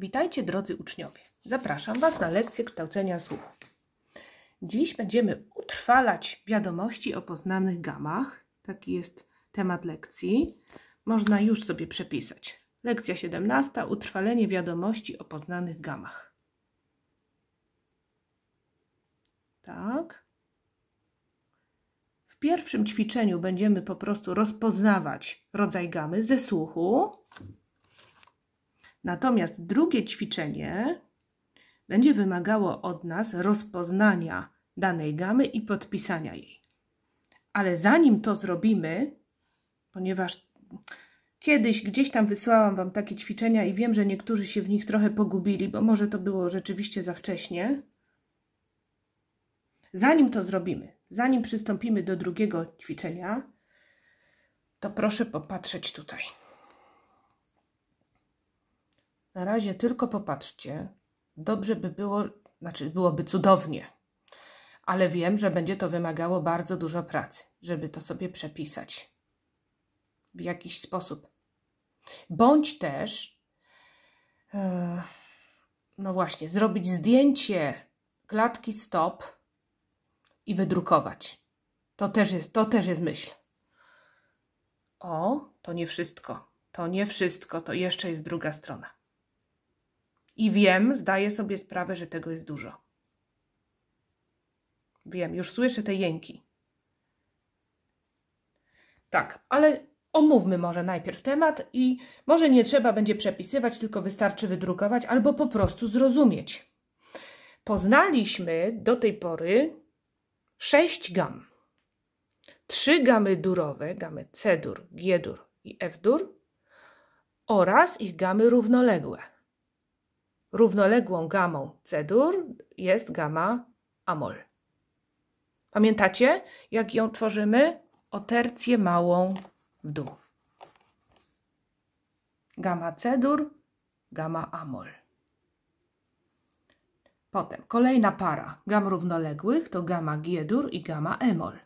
Witajcie drodzy uczniowie. Zapraszam Was na lekcję kształcenia słów. Dziś będziemy utrwalać wiadomości o poznanych gamach. Taki jest temat lekcji. Można już sobie przepisać. Lekcja 17. Utrwalenie wiadomości o poznanych gamach. Tak. W pierwszym ćwiczeniu będziemy po prostu rozpoznawać rodzaj gamy ze słuchu Natomiast drugie ćwiczenie będzie wymagało od nas rozpoznania danej gamy i podpisania jej. Ale zanim to zrobimy, ponieważ kiedyś gdzieś tam wysłałam Wam takie ćwiczenia i wiem, że niektórzy się w nich trochę pogubili, bo może to było rzeczywiście za wcześnie. Zanim to zrobimy, zanim przystąpimy do drugiego ćwiczenia, to proszę popatrzeć tutaj. Na razie tylko popatrzcie. Dobrze by było, znaczy byłoby cudownie, ale wiem, że będzie to wymagało bardzo dużo pracy, żeby to sobie przepisać w jakiś sposób. Bądź też, e, no właśnie, zrobić zdjęcie klatki stop i wydrukować. To też jest, to też jest myśl. O, to nie wszystko. To nie wszystko, to jeszcze jest druga strona. I wiem, zdaję sobie sprawę, że tego jest dużo. Wiem, już słyszę te jęki. Tak, ale omówmy może najpierw temat i może nie trzeba będzie przepisywać, tylko wystarczy wydrukować albo po prostu zrozumieć. Poznaliśmy do tej pory sześć gam. Trzy gamy durowe, gamy C-dur, G-dur i F-dur oraz ich gamy równoległe równoległą gamą C-dur jest gama Amol. Pamiętacie, jak ją tworzymy? O tercję małą w dół. Gama C-dur, gama Amol. Potem kolejna para gam równoległych to gama G-dur i gama emol,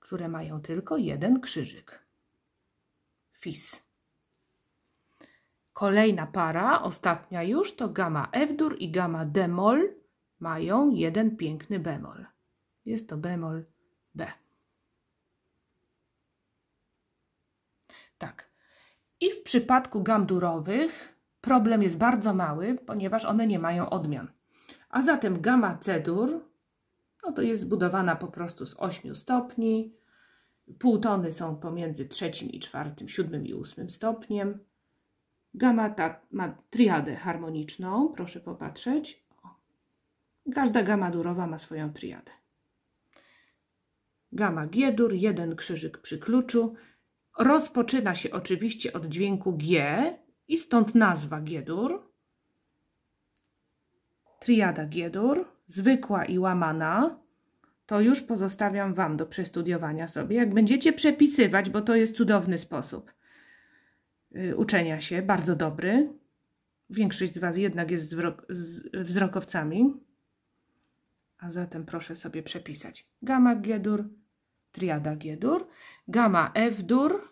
które mają tylko jeden krzyżyk. Fis. Kolejna para, ostatnia już, to gamma F-dur i gamma d mol mają jeden piękny bemol. Jest to bemol B. Tak. I w przypadku gam durowych problem jest bardzo mały, ponieważ one nie mają odmian. A zatem gamma C-dur no to jest zbudowana po prostu z 8 stopni. Półtony są pomiędzy trzecim i czwartym, siódmym i ósmym stopniem. Gama ta, ma triadę harmoniczną, proszę popatrzeć. Każda gama durowa ma swoją triadę. Gama G-dur, jeden krzyżyk przy kluczu. Rozpoczyna się oczywiście od dźwięku G i stąd nazwa G-dur. Triada G-dur, zwykła i łamana, to już pozostawiam Wam do przestudiowania sobie, jak będziecie przepisywać, bo to jest cudowny sposób. Y, uczenia się, bardzo dobry. Większość z Was jednak jest wzrokowcami. A zatem proszę sobie przepisać. Gamma G-dur, triada G-dur, gamma F-dur,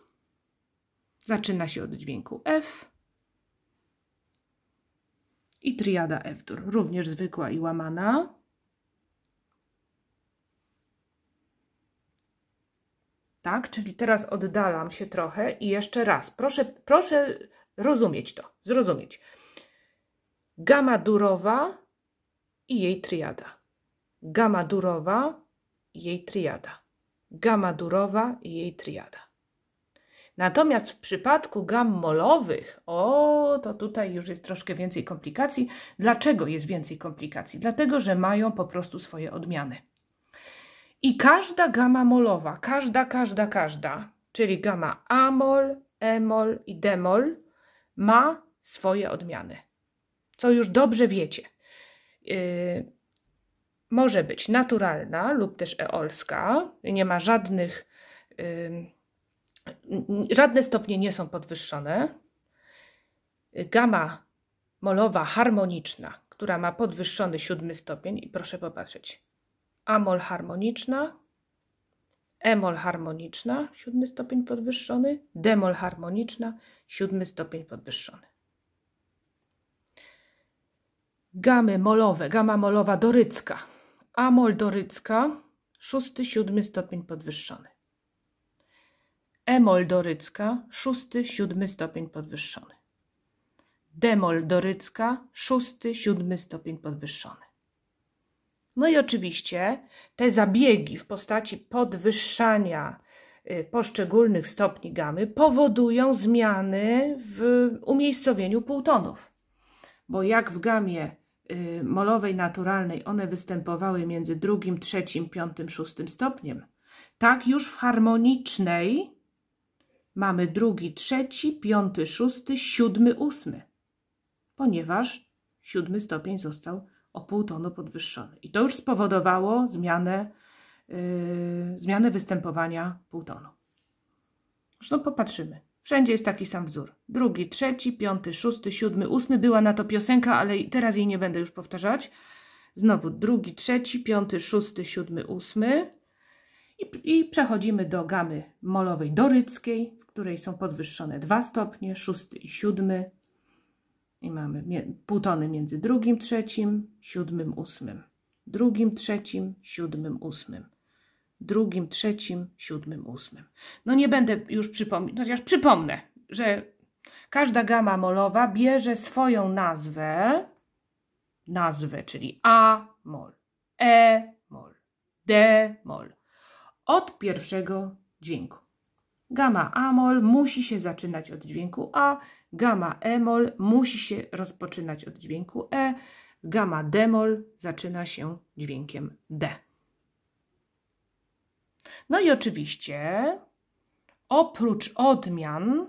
zaczyna się od dźwięku F i triada F-dur, również zwykła i łamana. tak? Czyli teraz oddalam się trochę i jeszcze raz. Proszę, proszę rozumieć to, zrozumieć. Gama durowa i jej triada. Gama durowa i jej triada. Gama durowa i jej triada. Natomiast w przypadku gam molowych, o, to tutaj już jest troszkę więcej komplikacji. Dlaczego jest więcej komplikacji? Dlatego, że mają po prostu swoje odmiany. I każda gama molowa, każda, każda, każda, czyli gama amol, emol i demol, ma swoje odmiany. Co już dobrze wiecie. Yy, może być naturalna lub też eolska, nie ma żadnych, yy, żadne stopnie nie są podwyższone. Gama molowa harmoniczna, która ma podwyższony siódmy stopień, i proszę popatrzeć, amol harmoniczna, emol harmoniczna, siódmy stopień podwyższony, demol harmoniczna, siódmy stopień podwyższony. Gamy molowe, gama molowa dorycka, amol dorycka, szósty, siódmy stopień podwyższony. Emol dorycka, szósty, siódmy stopień podwyższony. Demol dorycka, szósty, siódmy stopień podwyższony. No i oczywiście te zabiegi w postaci podwyższania y, poszczególnych stopni gamy powodują zmiany w umiejscowieniu półtonów. Bo jak w gamie y, molowej naturalnej one występowały między drugim, trzecim, piątym, szóstym stopniem, tak już w harmonicznej mamy drugi, trzeci, piąty, szósty, siódmy, ósmy, ponieważ siódmy stopień został o pół tonu podwyższony. I to już spowodowało zmianę, yy, zmianę występowania półtonu. Zresztą popatrzymy. Wszędzie jest taki sam wzór. Drugi, trzeci, piąty, szósty, siódmy, ósmy. Była na to piosenka, ale teraz jej nie będę już powtarzać. Znowu drugi, trzeci, piąty, szósty, siódmy, ósmy. I, I przechodzimy do gamy molowej doryckiej, w której są podwyższone dwa stopnie, szósty i siódmy. I mamy półtony między drugim, trzecim, siódmym, ósmym, drugim, trzecim, siódmym, ósmym, drugim, trzecim, siódmym, ósmym. No nie będę już przypominać, no chociaż przypomnę, że każda gama molowa bierze swoją nazwę, nazwę, czyli A mol, E mol, D mol, od pierwszego dźwięku. Gama mol musi się zaczynać od dźwięku A, gama e mol musi się rozpoczynać od dźwięku E, Gama demol zaczyna się dźwiękiem D. No i oczywiście oprócz odmian,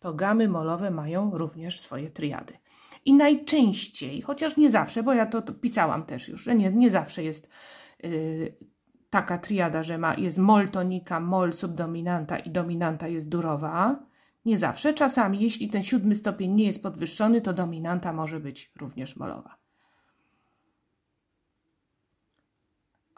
to gamy molowe mają również swoje triady. I najczęściej, chociaż nie zawsze, bo ja to, to pisałam też już, że nie, nie zawsze jest yy, taka triada, że ma, jest mol tonika, mol subdominanta i dominanta jest durowa. Nie zawsze, czasami, jeśli ten siódmy stopień nie jest podwyższony, to dominanta może być również molowa.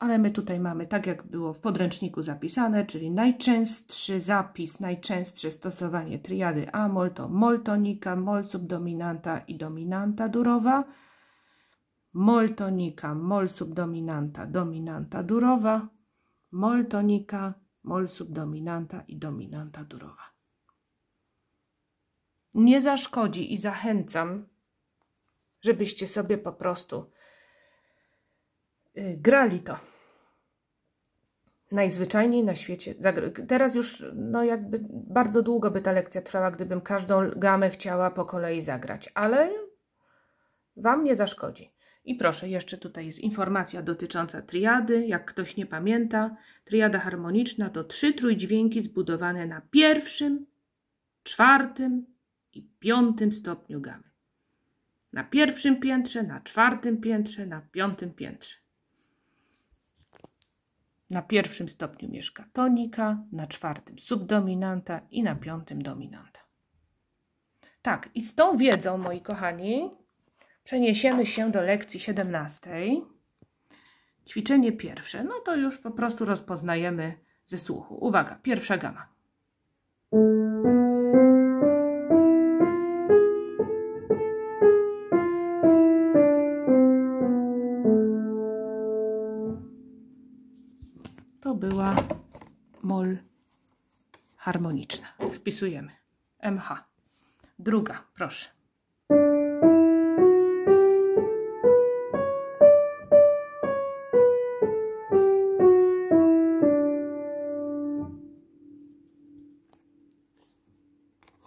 ale my tutaj mamy, tak jak było w podręczniku zapisane, czyli najczęstszy zapis, najczęstsze stosowanie triady amol to mol tonika, mol subdominanta i dominanta durowa, mol tonika, mol subdominanta, dominanta durowa, mol tonika, mol subdominanta i dominanta durowa. Nie zaszkodzi i zachęcam, żebyście sobie po prostu y, grali to najzwyczajniej na świecie. Teraz już no jakby bardzo długo by ta lekcja trwała, gdybym każdą gamę chciała po kolei zagrać, ale Wam nie zaszkodzi. I proszę, jeszcze tutaj jest informacja dotycząca triady. Jak ktoś nie pamięta, triada harmoniczna to trzy trójdźwięki zbudowane na pierwszym, czwartym i piątym stopniu gamy. Na pierwszym piętrze, na czwartym piętrze, na piątym piętrze. Na pierwszym stopniu mieszka tonika, na czwartym subdominanta i na piątym dominanta. Tak, i z tą wiedzą, moi kochani, przeniesiemy się do lekcji 17. Ćwiczenie pierwsze, no to już po prostu rozpoznajemy ze słuchu. Uwaga, pierwsza gama. była mol harmoniczna. Wpisujemy MH. Druga, proszę.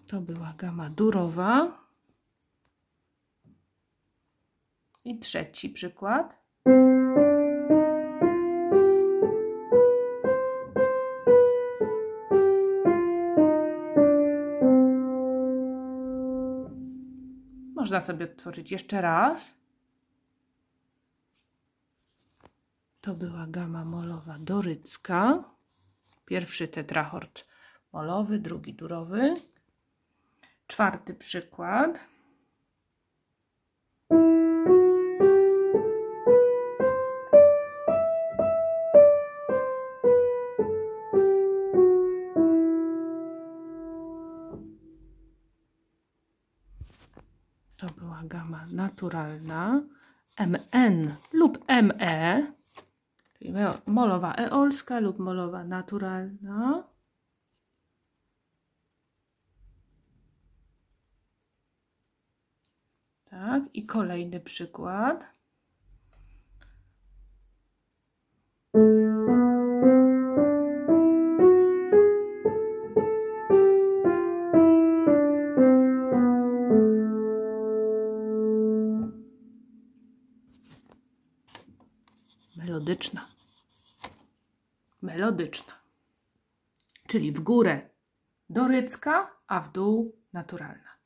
To była gama durowa. I trzeci przykład. Można sobie odtworzyć jeszcze raz. To była gama molowa dorycka. Pierwszy tetrahord molowy, drugi durowy. Czwarty przykład. naturalna, MN lub ME, czyli molowa eolska lub molowa naturalna. Tak, i kolejny przykład. melodyczna. Czyli w górę dorycka, a w dół naturalna.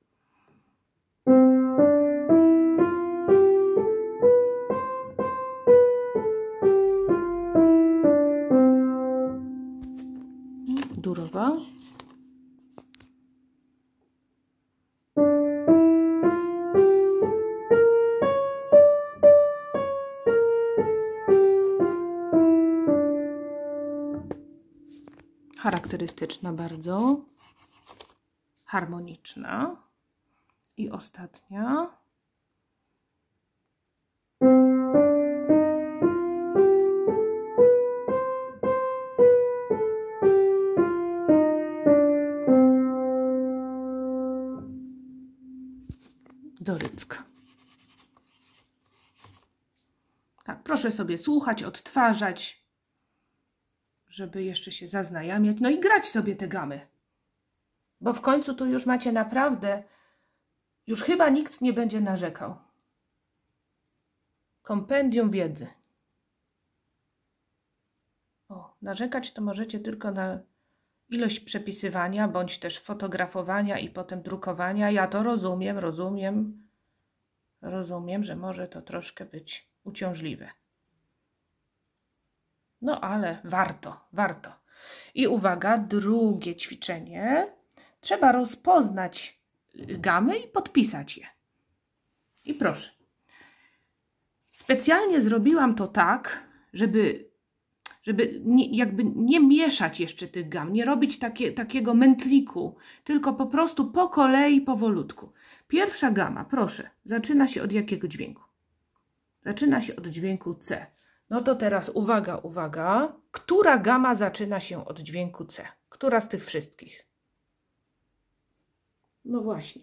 sympatyczna bardzo, harmoniczna. I ostatnia. Dorycka. Tak, proszę sobie słuchać, odtwarzać żeby jeszcze się zaznajamiać, no i grać sobie te gamy. Bo w końcu tu już macie naprawdę, już chyba nikt nie będzie narzekał. Kompendium wiedzy. O, narzekać to możecie tylko na ilość przepisywania, bądź też fotografowania i potem drukowania. Ja to rozumiem, rozumiem, rozumiem, że może to troszkę być uciążliwe. No ale warto, warto. I uwaga, drugie ćwiczenie. Trzeba rozpoznać y, gamy i podpisać je. I proszę. Specjalnie zrobiłam to tak, żeby, żeby nie, jakby nie mieszać jeszcze tych gam, nie robić takie, takiego mętliku, tylko po prostu po kolei, powolutku. Pierwsza gama, proszę, zaczyna się od jakiego dźwięku? Zaczyna się od dźwięku C. No to teraz uwaga, uwaga. Która gama zaczyna się od dźwięku C? Która z tych wszystkich? No właśnie.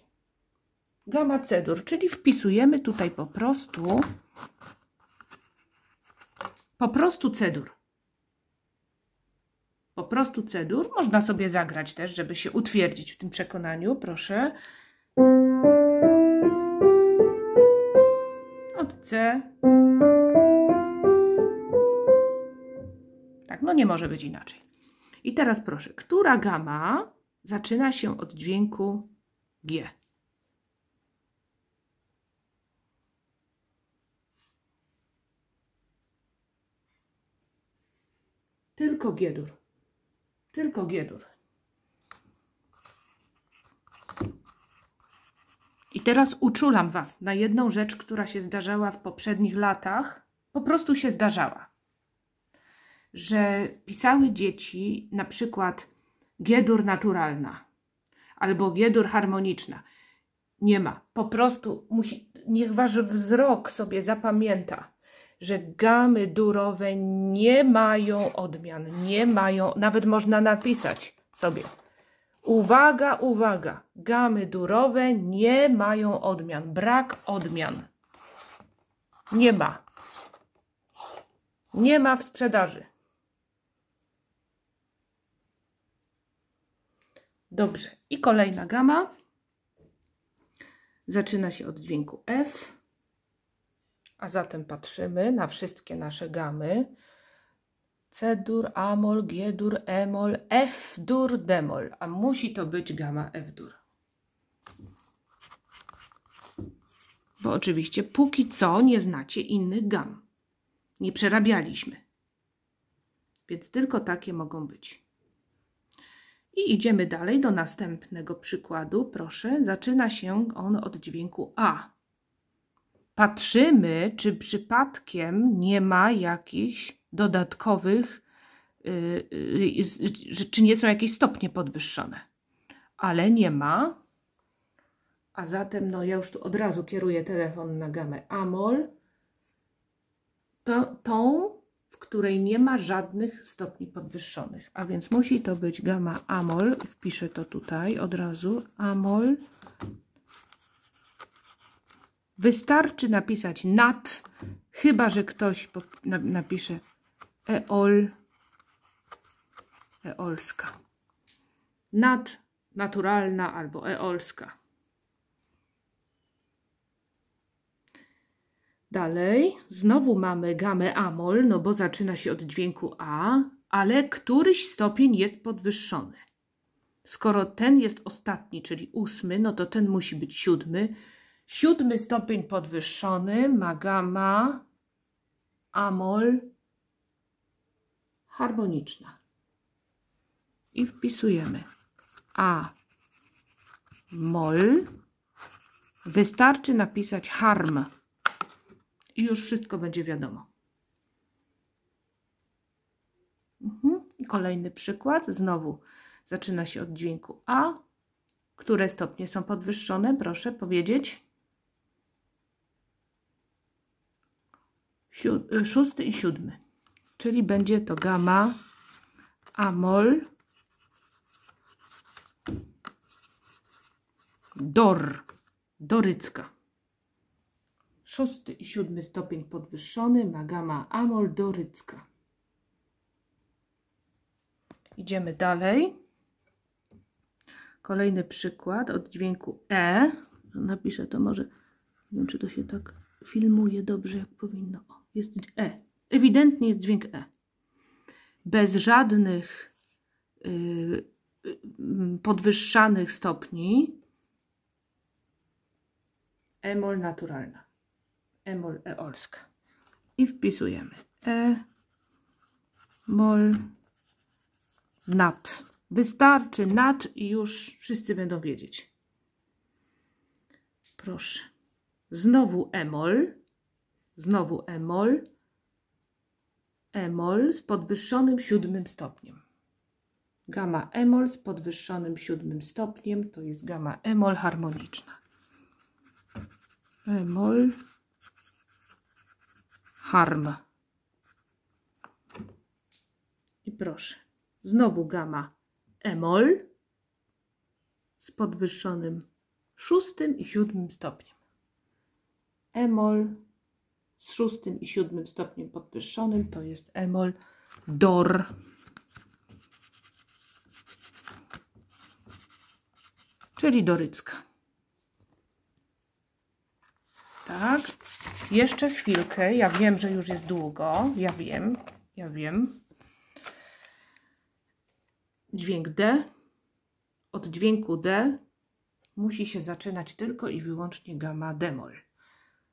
Gama C dur, czyli wpisujemy tutaj po prostu po prostu C dur. Po prostu C dur. Można sobie zagrać też, żeby się utwierdzić w tym przekonaniu. Proszę. Od C. tak? No nie może być inaczej. I teraz proszę, która gama zaczyna się od dźwięku G? Tylko G-dur. Tylko G-dur. I teraz uczulam Was na jedną rzecz, która się zdarzała w poprzednich latach. Po prostu się zdarzała że pisały dzieci na przykład G-dur naturalna albo G-dur harmoniczna. Nie ma. Po prostu musi, niech wasz wzrok sobie zapamięta, że gamy durowe nie mają odmian, nie mają, nawet można napisać sobie. Uwaga, uwaga, gamy durowe nie mają odmian, brak odmian. Nie ma. Nie ma w sprzedaży. Dobrze. I kolejna gama. Zaczyna się od dźwięku F. A zatem patrzymy na wszystkie nasze gamy. C-dur, A-mol, G-dur, E-mol, F-dur, D-mol. A musi to być gama F-dur. Bo oczywiście póki co nie znacie innych gam. Nie przerabialiśmy. Więc tylko takie mogą być. I idziemy dalej do następnego przykładu. Proszę, zaczyna się on od dźwięku A. Patrzymy, czy przypadkiem nie ma jakichś dodatkowych, yy, yy, czy nie są jakieś stopnie podwyższone. Ale nie ma. A zatem, no ja już tu od razu kieruję telefon na gamę AMOL. To, tą w której nie ma żadnych stopni podwyższonych. A więc musi to być gamma amol, wpiszę to tutaj od razu, amol. Wystarczy napisać nad, chyba że ktoś napisze eol, eolska. Nad naturalna albo eolska. Dalej, znowu mamy gamę amol, no bo zaczyna się od dźwięku A, ale któryś stopień jest podwyższony. Skoro ten jest ostatni, czyli ósmy, no to ten musi być siódmy. Siódmy stopień podwyższony ma gama amol harmoniczna. I wpisujemy A mol. Wystarczy napisać harm i już wszystko będzie wiadomo. Mhm. I kolejny przykład. Znowu zaczyna się od dźwięku A. Które stopnie są podwyższone? Proszę powiedzieć. Siu y, szósty i siódmy. Czyli będzie to gamma, amol, dor, dorycka szósty i siódmy stopień podwyższony, magama amol dorycka. Idziemy dalej. Kolejny przykład od dźwięku E. Napiszę to może, nie wiem czy to się tak filmuje dobrze jak powinno. O, jest E. Ewidentnie jest dźwięk E. Bez żadnych y, y, podwyższanych stopni. e E-mol naturalna. Emol Eolsk. I wpisujemy E mol nad. Wystarczy nad i już wszyscy będą wiedzieć. Proszę. Znowu emol. Znowu emol. Emol z podwyższonym siódmym stopniem. Gamma emol z podwyższonym siódmym stopniem to jest gamma emol harmoniczna. Emol harm. I proszę, znowu gama emol z podwyższonym szóstym i siódmym stopniem. Emol z szóstym i siódmym stopniem podwyższonym to jest emol dor. Czyli dorycka. Tak. Jeszcze chwilkę. Ja wiem, że już jest długo. Ja wiem. Ja wiem. Dźwięk D. Od dźwięku D musi się zaczynać tylko i wyłącznie gama demol.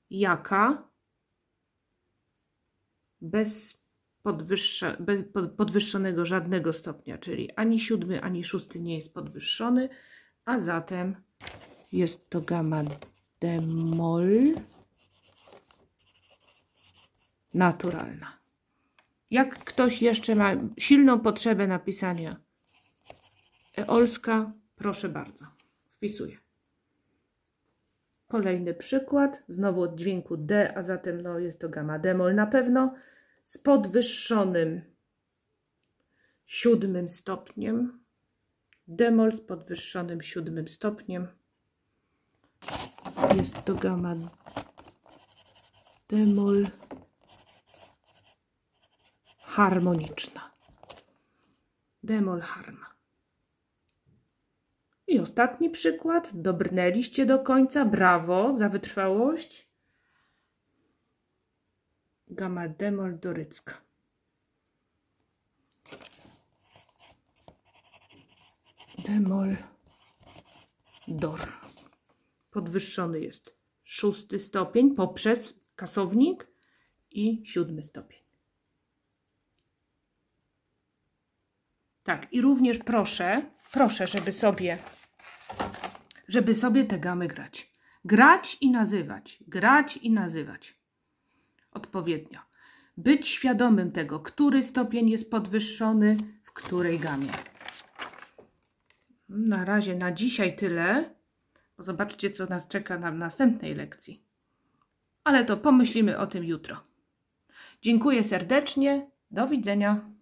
Jaka? Bez, podwyższa, bez podwyższonego żadnego stopnia, czyli ani siódmy, ani szósty nie jest podwyższony, a zatem jest to gama Demol naturalna. Jak ktoś jeszcze ma silną potrzebę napisania Eolska, proszę bardzo, wpisuję. Kolejny przykład, znowu od dźwięku D, a zatem no, jest to gamma demol na pewno, z podwyższonym siódmym stopniem. Demol z podwyższonym siódmym stopniem jest to gama demol harmoniczna. Demol harma. I ostatni przykład. Dobrnęliście do końca. Brawo za wytrwałość. Gama demol dorycka. Demol dor podwyższony jest szósty stopień poprzez kasownik i siódmy stopień. Tak, i również proszę, proszę, żeby sobie, żeby sobie te gamy grać. Grać i nazywać, grać i nazywać. Odpowiednio. Być świadomym tego, który stopień jest podwyższony w której gamie. Na razie na dzisiaj tyle. Zobaczcie, co nas czeka na następnej lekcji. Ale to pomyślimy o tym jutro. Dziękuję serdecznie. Do widzenia.